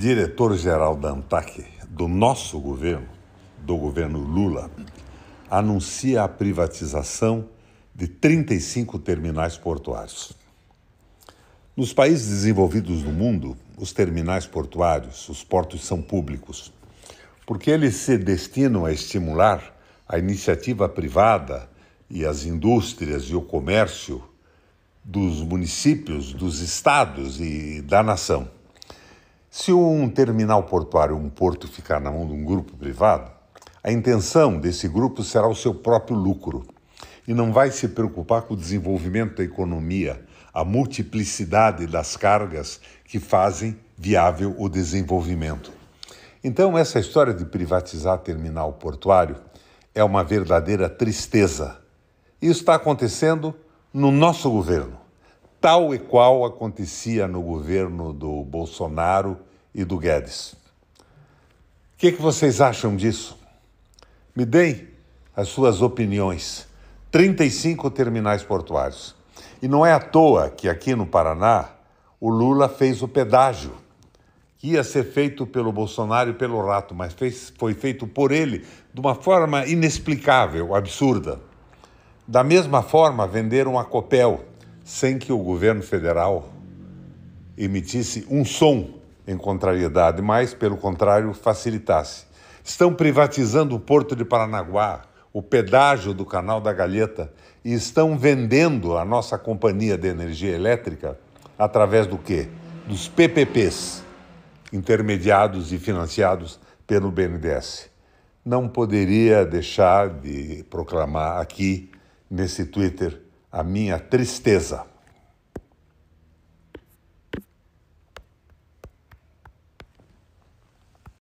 diretor-geral da ANTAC, do nosso governo, do governo Lula, anuncia a privatização de 35 terminais portuários. Nos países desenvolvidos do mundo, os terminais portuários, os portos são públicos, porque eles se destinam a estimular a iniciativa privada e as indústrias e o comércio dos municípios, dos estados e da nação. Se um terminal portuário, um porto, ficar na mão de um grupo privado, a intenção desse grupo será o seu próprio lucro e não vai se preocupar com o desenvolvimento da economia, a multiplicidade das cargas que fazem viável o desenvolvimento. Então, essa história de privatizar terminal portuário é uma verdadeira tristeza. Isso está acontecendo no nosso governo, tal e qual acontecia no governo do Bolsonaro e do Guedes. O que, que vocês acham disso? Me deem as suas opiniões. 35 terminais portuários. E não é à toa que aqui no Paraná o Lula fez o pedágio, que ia ser feito pelo Bolsonaro e pelo Rato, mas fez, foi feito por ele de uma forma inexplicável, absurda. Da mesma forma, venderam a Copel, sem que o governo federal emitisse um som em contrariedade, mas, pelo contrário, facilitasse. Estão privatizando o Porto de Paranaguá, o pedágio do Canal da Galheta e estão vendendo a nossa companhia de energia elétrica através do quê? Dos PPPs, intermediados e financiados pelo BNDES. Não poderia deixar de proclamar aqui, nesse Twitter, a minha tristeza.